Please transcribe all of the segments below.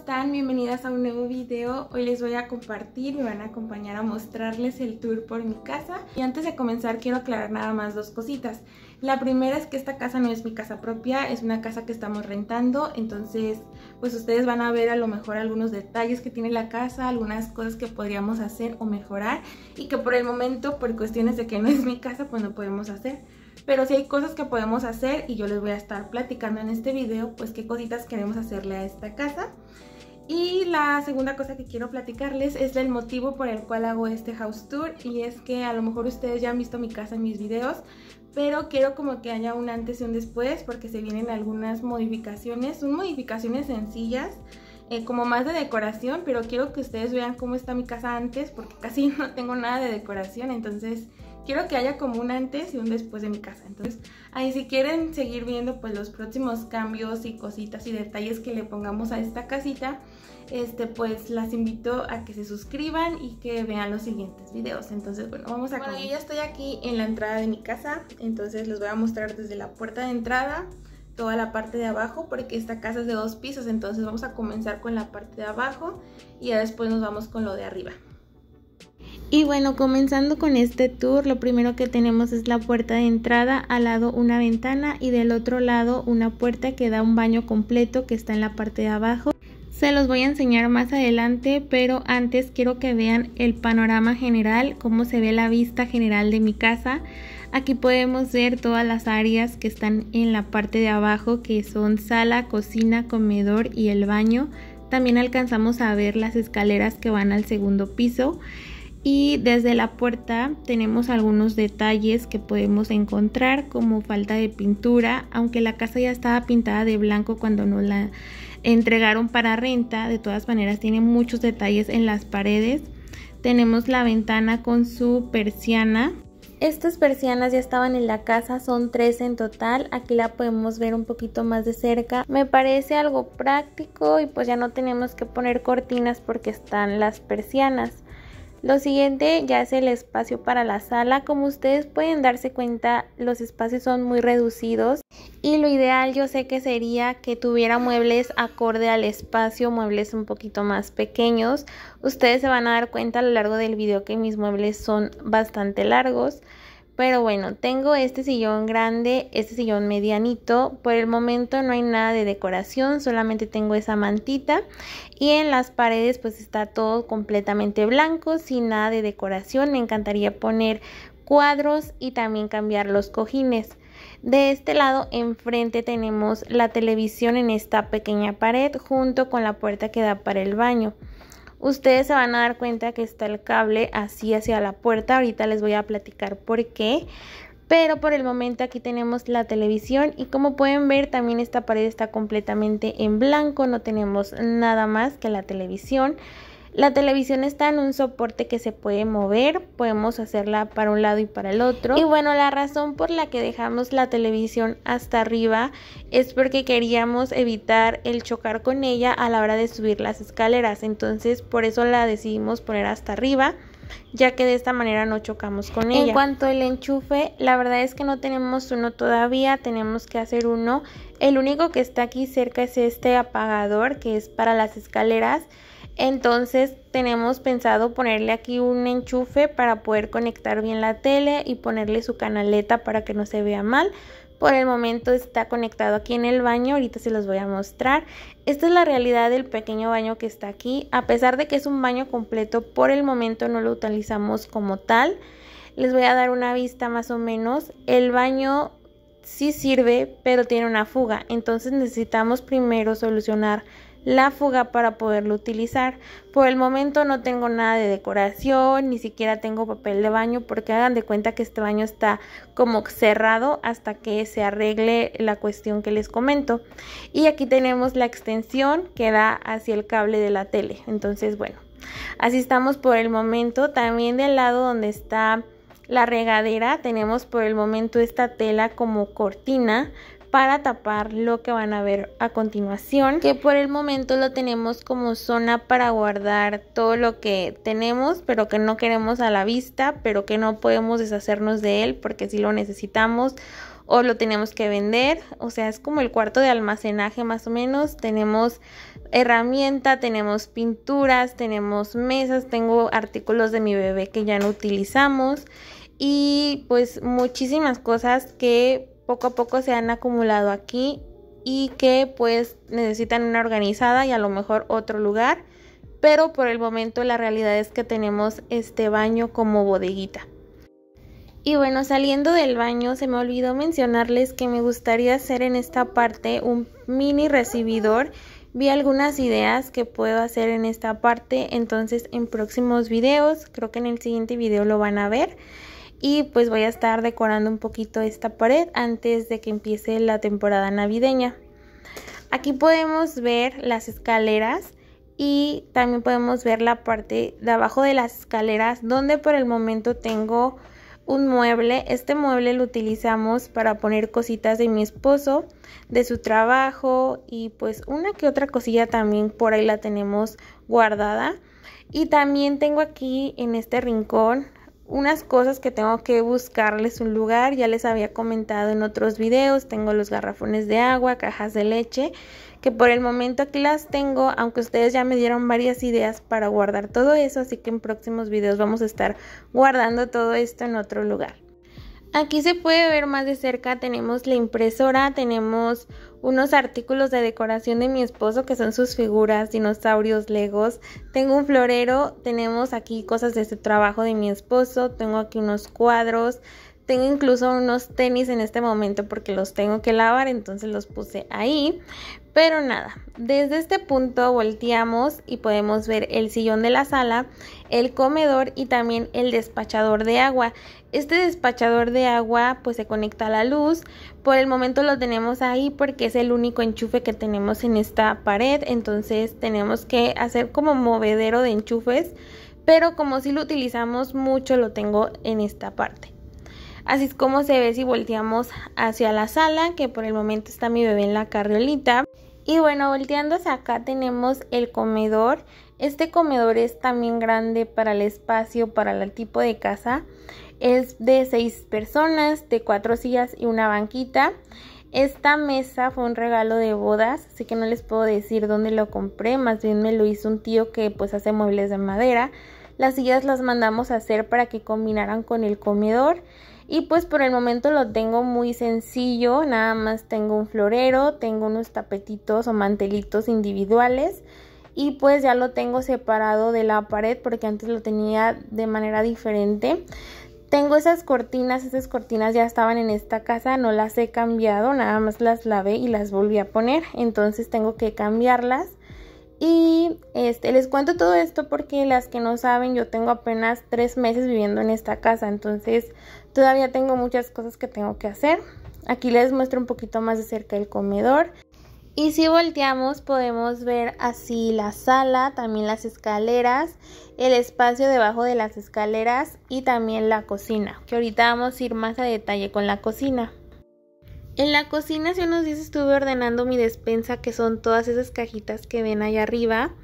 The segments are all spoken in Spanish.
están? Bienvenidas a un nuevo video. Hoy les voy a compartir, me van a acompañar a mostrarles el tour por mi casa. Y antes de comenzar quiero aclarar nada más dos cositas. La primera es que esta casa no es mi casa propia, es una casa que estamos rentando, entonces pues ustedes van a ver a lo mejor algunos detalles que tiene la casa, algunas cosas que podríamos hacer o mejorar y que por el momento, por cuestiones de que no es mi casa, pues no podemos hacer pero si hay cosas que podemos hacer y yo les voy a estar platicando en este video pues qué cositas queremos hacerle a esta casa. Y la segunda cosa que quiero platicarles es el motivo por el cual hago este house tour y es que a lo mejor ustedes ya han visto mi casa en mis videos, pero quiero como que haya un antes y un después porque se vienen algunas modificaciones, son modificaciones sencillas, eh, como más de decoración, pero quiero que ustedes vean cómo está mi casa antes porque casi no tengo nada de decoración, entonces quiero que haya como un antes y un después de mi casa. Entonces, ahí si quieren seguir viendo pues los próximos cambios y cositas y detalles que le pongamos a esta casita, este pues las invito a que se suscriban y que vean los siguientes videos. Entonces, bueno, vamos a Bueno, yo ya estoy aquí en la entrada de mi casa, entonces les voy a mostrar desde la puerta de entrada toda la parte de abajo porque esta casa es de dos pisos, entonces vamos a comenzar con la parte de abajo y ya después nos vamos con lo de arriba. Y bueno, comenzando con este tour, lo primero que tenemos es la puerta de entrada, al lado una ventana y del otro lado una puerta que da un baño completo que está en la parte de abajo. Se los voy a enseñar más adelante, pero antes quiero que vean el panorama general, cómo se ve la vista general de mi casa. Aquí podemos ver todas las áreas que están en la parte de abajo, que son sala, cocina, comedor y el baño. También alcanzamos a ver las escaleras que van al segundo piso y desde la puerta tenemos algunos detalles que podemos encontrar como falta de pintura, aunque la casa ya estaba pintada de blanco cuando nos la entregaron para renta, de todas maneras tiene muchos detalles en las paredes. Tenemos la ventana con su persiana. Estas persianas ya estaban en la casa, son tres en total, aquí la podemos ver un poquito más de cerca. Me parece algo práctico y pues ya no tenemos que poner cortinas porque están las persianas. Lo siguiente ya es el espacio para la sala. Como ustedes pueden darse cuenta, los espacios son muy reducidos y lo ideal yo sé que sería que tuviera muebles acorde al espacio, muebles un poquito más pequeños. Ustedes se van a dar cuenta a lo largo del video que mis muebles son bastante largos. Pero bueno, tengo este sillón grande, este sillón medianito. Por el momento no hay nada de decoración, solamente tengo esa mantita. Y en las paredes pues está todo completamente blanco, sin nada de decoración. Me encantaría poner cuadros y también cambiar los cojines. De este lado enfrente tenemos la televisión en esta pequeña pared junto con la puerta que da para el baño ustedes se van a dar cuenta que está el cable así hacia la puerta. Ahorita les voy a platicar por qué. Pero por el momento aquí tenemos la televisión y como pueden ver también esta pared está completamente en blanco, no tenemos nada más que la televisión. La televisión está en un soporte que se puede mover, podemos hacerla para un lado y para el otro. Y bueno, la razón por la que dejamos la televisión hasta arriba es porque queríamos evitar el chocar con ella a la hora de subir las escaleras, entonces por eso la decidimos poner hasta arriba ya que de esta manera no chocamos con ella. En cuanto al enchufe, la verdad es que no tenemos uno todavía, tenemos que hacer uno. El único que está aquí cerca es este apagador que es para las escaleras, entonces tenemos pensado ponerle aquí un enchufe para poder conectar bien la tele y ponerle su canaleta para que no se vea mal. Por el momento está conectado aquí en el baño, ahorita se los voy a mostrar. Esta es la realidad del pequeño baño que está aquí. A pesar de que es un baño completo, por el momento no lo utilizamos como tal. Les voy a dar una vista más o menos. El baño sí sirve, pero tiene una fuga. Entonces necesitamos primero solucionar la fuga para poderlo utilizar. Por el momento no tengo nada de decoración, ni siquiera tengo papel de baño porque hagan de cuenta que este baño está como cerrado hasta que se arregle la cuestión que les comento. Y aquí tenemos la extensión que da hacia el cable de la tele. Entonces, bueno, así estamos por el momento. También del lado donde está la regadera tenemos por el momento esta tela como cortina para tapar lo que van a ver a continuación que por el momento lo tenemos como zona para guardar todo lo que tenemos pero que no queremos a la vista pero que no podemos deshacernos de él porque si lo necesitamos o lo tenemos que vender o sea es como el cuarto de almacenaje más o menos tenemos herramienta tenemos pinturas tenemos mesas tengo artículos de mi bebé que ya no utilizamos y pues muchísimas cosas que poco a poco se han acumulado aquí y que pues necesitan una organizada y a lo mejor otro lugar, pero por el momento la realidad es que tenemos este baño como bodeguita. Y bueno, saliendo del baño se me olvidó mencionarles que me gustaría hacer en esta parte un mini recibidor. Vi algunas ideas que puedo hacer en esta parte, entonces en próximos videos, creo que en el siguiente video lo van a ver y pues voy a estar decorando un poquito esta pared antes de que empiece la temporada navideña. Aquí podemos ver las escaleras y también podemos ver la parte de abajo de las escaleras donde por el momento tengo un mueble. Este mueble lo utilizamos para poner cositas de mi esposo, de su trabajo y pues una que otra cosilla también por ahí la tenemos guardada. Y también tengo aquí en este rincón unas cosas que tengo que buscarles un lugar, ya les había comentado en otros videos, tengo los garrafones de agua, cajas de leche, que por el momento aquí las tengo, aunque ustedes ya me dieron varias ideas para guardar todo eso, así que en próximos videos vamos a estar guardando todo esto en otro lugar. Aquí se puede ver más de cerca, tenemos la impresora, tenemos unos artículos de decoración de mi esposo que son sus figuras, dinosaurios, legos. Tengo un florero, tenemos aquí cosas de este trabajo de mi esposo, tengo aquí unos cuadros, tengo incluso unos tenis en este momento porque los tengo que lavar, entonces los puse ahí. Pero nada, desde este punto volteamos y podemos ver el sillón de la sala, el comedor y también el despachador de agua. Este despachador de agua pues se conecta a la luz. Por el momento lo tenemos ahí porque es el único enchufe que tenemos en esta pared. Entonces tenemos que hacer como movedero de enchufes. Pero como si lo utilizamos mucho lo tengo en esta parte. Así es como se ve si volteamos hacia la sala que por el momento está mi bebé en la carriolita. Y bueno, volteando hacia acá tenemos el comedor. Este comedor es también grande para el espacio, para el tipo de casa. Es de seis personas, de cuatro sillas y una banquita. Esta mesa fue un regalo de bodas, así que no les puedo decir dónde lo compré, más bien me lo hizo un tío que pues hace muebles de madera. Las sillas las mandamos a hacer para que combinaran con el comedor y pues por el momento lo tengo muy sencillo, nada más tengo un florero, tengo unos tapetitos o mantelitos individuales y pues ya lo tengo separado de la pared porque antes lo tenía de manera diferente. Tengo esas cortinas, esas cortinas ya estaban en esta casa, no las he cambiado, nada más las lavé y las volví a poner, entonces tengo que cambiarlas. Y este, les cuento todo esto porque las que no saben, yo tengo apenas tres meses viviendo en esta casa, entonces todavía tengo muchas cosas que tengo que hacer. Aquí les muestro un poquito más de cerca el comedor. Y si volteamos podemos ver así la sala, también las escaleras, el espacio debajo de las escaleras y también la cocina, que ahorita vamos a ir más a detalle con la cocina. En la cocina hace unos días estuve ordenando mi despensa, que son todas esas cajitas que ven allá arriba,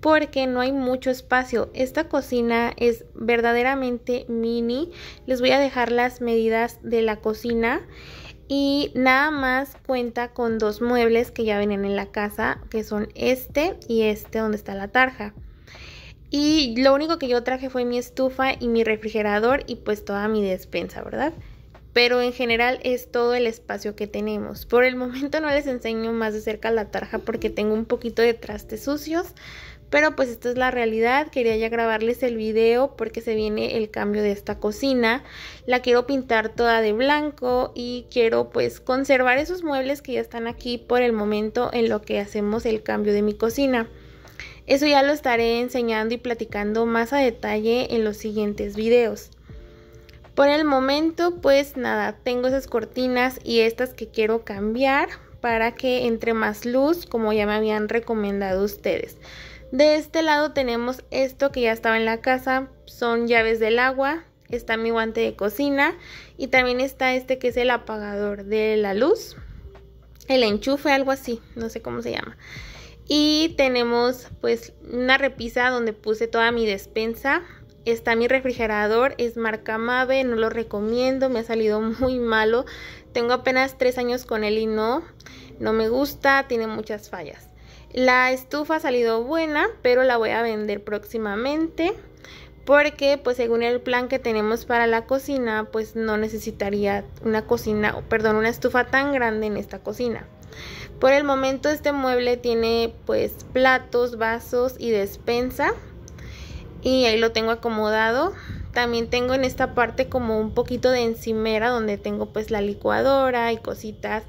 porque no hay mucho espacio. Esta cocina es verdaderamente mini. Les voy a dejar las medidas de la cocina y nada más cuenta con dos muebles que ya venían en la casa, que son este y este donde está la tarja. Y lo único que yo traje fue mi estufa y mi refrigerador y pues toda mi despensa, ¿verdad? Pero en general es todo el espacio que tenemos. Por el momento no les enseño más de cerca la tarja porque tengo un poquito de trastes sucios, pero pues esta es la realidad, quería ya grabarles el video porque se viene el cambio de esta cocina. La quiero pintar toda de blanco y quiero pues conservar esos muebles que ya están aquí por el momento en lo que hacemos el cambio de mi cocina. Eso ya lo estaré enseñando y platicando más a detalle en los siguientes videos. Por el momento pues nada, tengo esas cortinas y estas que quiero cambiar para que entre más luz como ya me habían recomendado ustedes. De este lado tenemos esto que ya estaba en la casa, son llaves del agua, está mi guante de cocina y también está este que es el apagador de la luz, el enchufe, algo así, no sé cómo se llama. Y tenemos pues una repisa donde puse toda mi despensa. Está mi refrigerador, es marca Mave, no lo recomiendo, me ha salido muy malo. Tengo apenas tres años con él y no, no me gusta, tiene muchas fallas. La estufa ha salido buena, pero la voy a vender próximamente porque pues según el plan que tenemos para la cocina, pues no necesitaría una cocina, perdón, una estufa tan grande en esta cocina. Por el momento este mueble tiene pues platos, vasos y despensa y ahí lo tengo acomodado. También tengo en esta parte como un poquito de encimera donde tengo pues la licuadora y cositas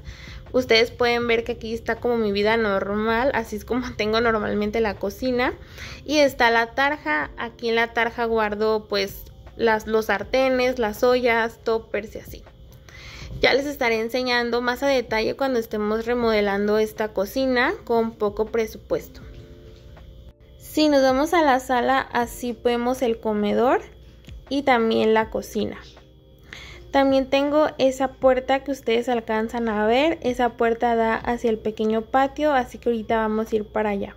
Ustedes pueden ver que aquí está como mi vida normal, así es como tengo normalmente la cocina. Y está la tarja, aquí en la tarja guardo pues los sartenes, las ollas, toppers y así. Ya les estaré enseñando más a detalle cuando estemos remodelando esta cocina con poco presupuesto. Si nos vamos a la sala, así vemos el comedor y también la cocina. También tengo esa puerta que ustedes alcanzan a ver, esa puerta da hacia el pequeño patio, así que ahorita vamos a ir para allá.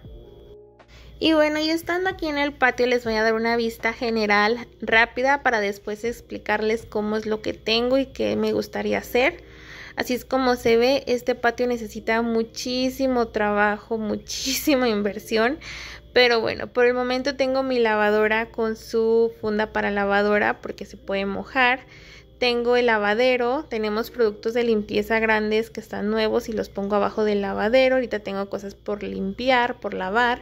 Y bueno, yo estando aquí en el patio les voy a dar una vista general rápida para después explicarles cómo es lo que tengo y qué me gustaría hacer. Así es como se ve, este patio necesita muchísimo trabajo, muchísima inversión. Pero bueno, por el momento tengo mi lavadora con su funda para lavadora porque se puede mojar tengo el lavadero, tenemos productos de limpieza grandes que están nuevos y los pongo abajo del lavadero, ahorita tengo cosas por limpiar, por lavar.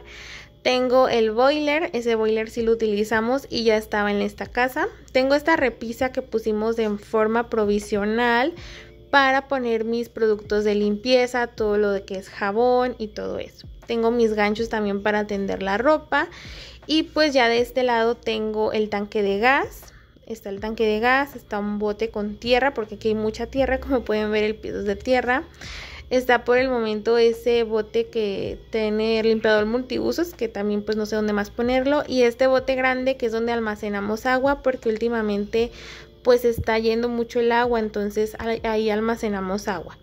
Tengo el boiler, ese boiler sí lo utilizamos y ya estaba en esta casa. Tengo esta repisa que pusimos en forma provisional para poner mis productos de limpieza, todo lo de que es jabón y todo eso. Tengo mis ganchos también para tender la ropa y pues ya de este lado tengo el tanque de gas, está el tanque de gas, está un bote con tierra, porque aquí hay mucha tierra, como pueden ver el piso de tierra. Está por el momento ese bote que tiene el limpiador multibusos que también pues no sé dónde más ponerlo. Y este bote grande que es donde almacenamos agua, porque últimamente pues está yendo mucho el agua, entonces ahí almacenamos agua.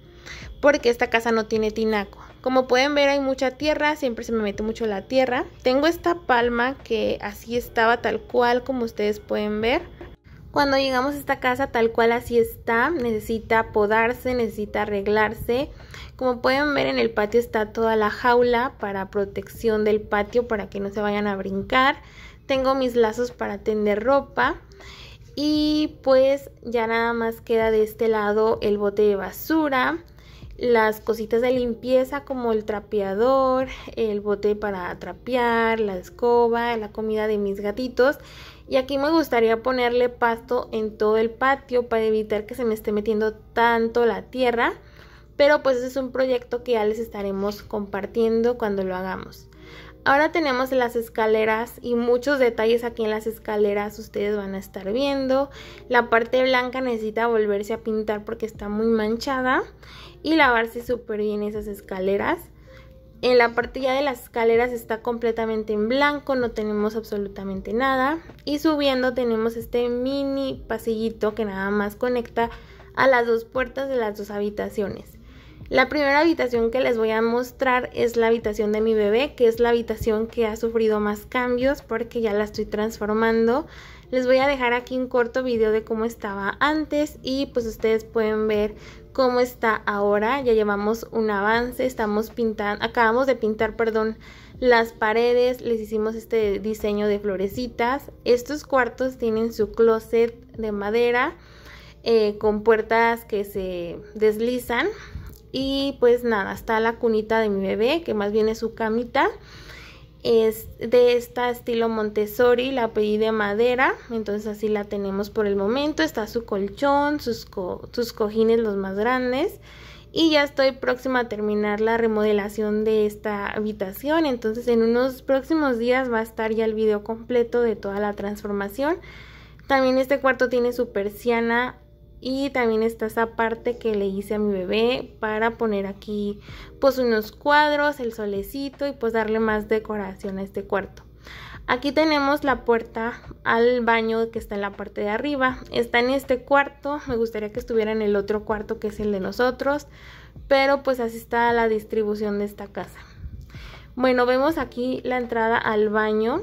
Porque esta casa no tiene tinaco. Como pueden ver hay mucha tierra, siempre se me mete mucho la tierra. Tengo esta palma que así estaba tal cual como ustedes pueden ver cuando llegamos a esta casa tal cual así está, necesita podarse, necesita arreglarse. Como pueden ver en el patio está toda la jaula para protección del patio para que no se vayan a brincar. Tengo mis lazos para tender ropa. Y pues ya nada más queda de este lado el bote de basura, las cositas de limpieza como el trapeador, el bote para trapear, la escoba, la comida de mis gatitos y aquí me gustaría ponerle pasto en todo el patio para evitar que se me esté metiendo tanto la tierra. Pero pues es un proyecto que ya les estaremos compartiendo cuando lo hagamos. Ahora tenemos las escaleras y muchos detalles aquí en las escaleras ustedes van a estar viendo. La parte blanca necesita volverse a pintar porque está muy manchada y lavarse súper bien esas escaleras. En la parte ya de las escaleras está completamente en blanco, no tenemos absolutamente nada. Y subiendo tenemos este mini pasillito que nada más conecta a las dos puertas de las dos habitaciones. La primera habitación que les voy a mostrar es la habitación de mi bebé, que es la habitación que ha sufrido más cambios porque ya la estoy transformando. Les voy a dejar aquí un corto video de cómo estaba antes y pues ustedes pueden ver cómo está ahora. Ya llevamos un avance, estamos pintando, acabamos de pintar, perdón, las paredes, les hicimos este diseño de florecitas. Estos cuartos tienen su closet de madera eh, con puertas que se deslizan. Y pues nada, está la cunita de mi bebé, que más bien es su camita es de esta estilo Montessori, la pedí de madera, entonces así la tenemos por el momento, está su colchón, sus, sus cojines los más grandes y ya estoy próxima a terminar la remodelación de esta habitación, entonces en unos próximos días va a estar ya el video completo de toda la transformación. También este cuarto tiene su persiana y también está esa parte que le hice a mi bebé para poner aquí pues unos cuadros, el solecito y pues darle más decoración a este cuarto. Aquí tenemos la puerta al baño que está en la parte de arriba. Está en este cuarto, me gustaría que estuviera en el otro cuarto que es el de nosotros, pero pues así está la distribución de esta casa. Bueno, vemos aquí la entrada al baño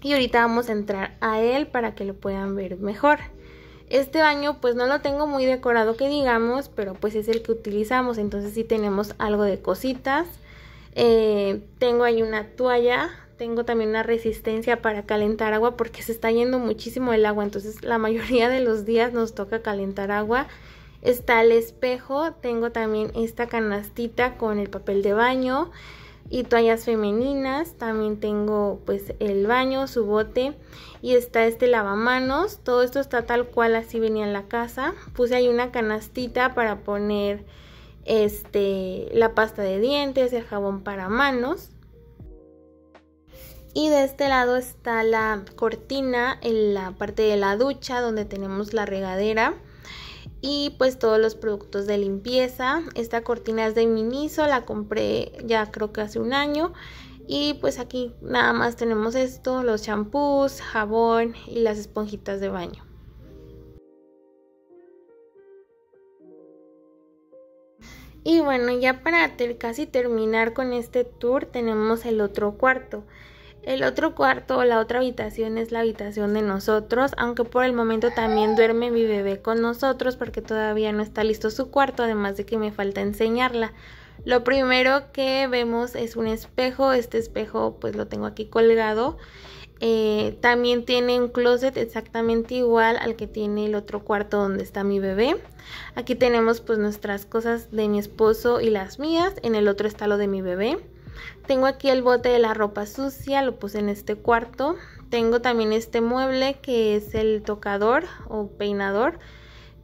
y ahorita vamos a entrar a él para que lo puedan ver mejor. Este baño pues no lo tengo muy decorado que digamos, pero pues es el que utilizamos, entonces sí tenemos algo de cositas. Eh, tengo ahí una toalla, tengo también una resistencia para calentar agua porque se está yendo muchísimo el agua, entonces la mayoría de los días nos toca calentar agua. Está el espejo, tengo también esta canastita con el papel de baño y toallas femeninas. También tengo pues el baño, su bote y está este lavamanos. Todo esto está tal cual así venía en la casa. Puse ahí una canastita para poner este la pasta de dientes, el jabón para manos. Y de este lado está la cortina en la parte de la ducha donde tenemos la regadera y pues todos los productos de limpieza. Esta cortina es de Miniso, la compré ya creo que hace un año. Y pues aquí nada más tenemos esto, los champús, jabón y las esponjitas de baño. Y bueno, ya para casi terminar con este tour tenemos el otro cuarto. El otro cuarto o la otra habitación es la habitación de nosotros, aunque por el momento también duerme mi bebé con nosotros porque todavía no está listo su cuarto, además de que me falta enseñarla. Lo primero que vemos es un espejo, este espejo pues lo tengo aquí colgado. Eh, también tiene un closet exactamente igual al que tiene el otro cuarto donde está mi bebé. Aquí tenemos pues nuestras cosas de mi esposo y las mías. En el otro está lo de mi bebé. Tengo aquí el bote de la ropa sucia, lo puse en este cuarto. Tengo también este mueble que es el tocador o peinador.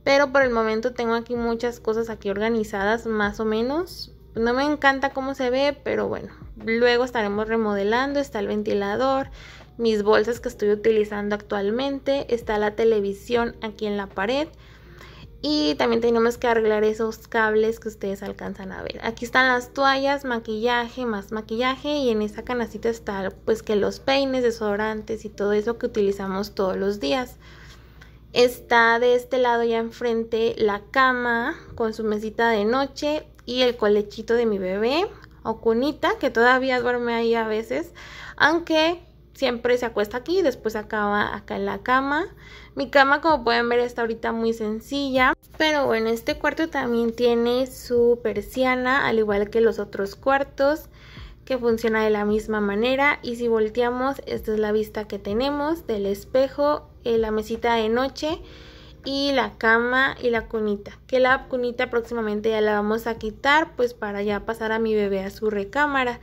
Pero por el momento tengo aquí muchas cosas aquí organizadas más o menos. No me encanta cómo se ve, pero bueno. Luego estaremos remodelando. Está el ventilador, mis bolsas que estoy utilizando actualmente. Está la televisión aquí en la pared. Y también tenemos que arreglar esos cables que ustedes alcanzan a ver. Aquí están las toallas, maquillaje, más maquillaje y en esa canacita está pues que los peines, desodorantes y todo eso que utilizamos todos los días. Está de este lado ya enfrente la cama con su mesita de noche y el colechito de mi bebé o cunita que todavía duerme ahí a veces, aunque siempre se acuesta aquí y después acaba acá en la cama. Mi cama como pueden ver está ahorita muy sencilla, pero bueno, este cuarto también tiene su persiana al igual que los otros cuartos que funciona de la misma manera y si volteamos esta es la vista que tenemos del espejo, eh, la mesita de noche y la cama y la cunita que la cunita próximamente ya la vamos a quitar pues para ya pasar a mi bebé a su recámara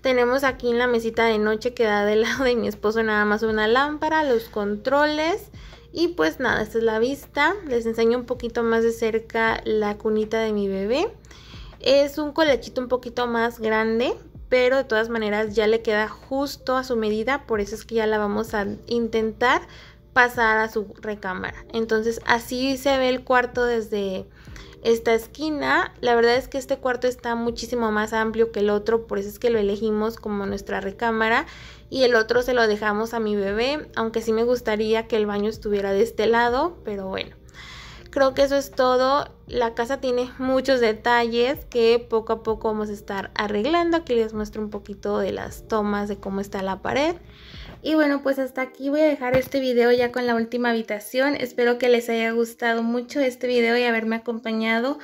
tenemos aquí en la mesita de noche que da del lado de mi esposo nada más una lámpara, los controles y pues nada, esta es la vista. Les enseño un poquito más de cerca la cunita de mi bebé. Es un colechito un poquito más grande, pero de todas maneras ya le queda justo a su medida, por eso es que ya la vamos a intentar pasar a su recámara. Entonces así se ve el cuarto desde esta esquina. La verdad es que este cuarto está muchísimo más amplio que el otro, por eso es que lo elegimos como nuestra recámara y el otro se lo dejamos a mi bebé, aunque sí me gustaría que el baño estuviera de este lado, pero bueno. Creo que eso es todo. La casa tiene muchos detalles que poco a poco vamos a estar arreglando. Aquí les muestro un poquito de las tomas de cómo está la pared. Y bueno, pues hasta aquí voy a dejar este video ya con la última habitación. Espero que les haya gustado mucho este video y haberme acompañado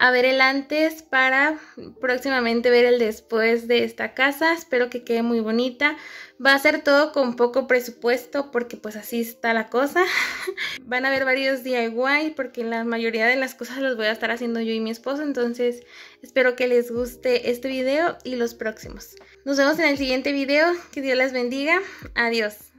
a ver el antes para próximamente ver el después de esta casa. Espero que quede muy bonita. Va a ser todo con poco presupuesto porque pues así está la cosa. Van a ver varios DIY porque la mayoría de las cosas las voy a estar haciendo yo y mi esposo. Entonces espero que les guste este video y los próximos. Nos vemos en el siguiente video. Que Dios las bendiga. Adiós.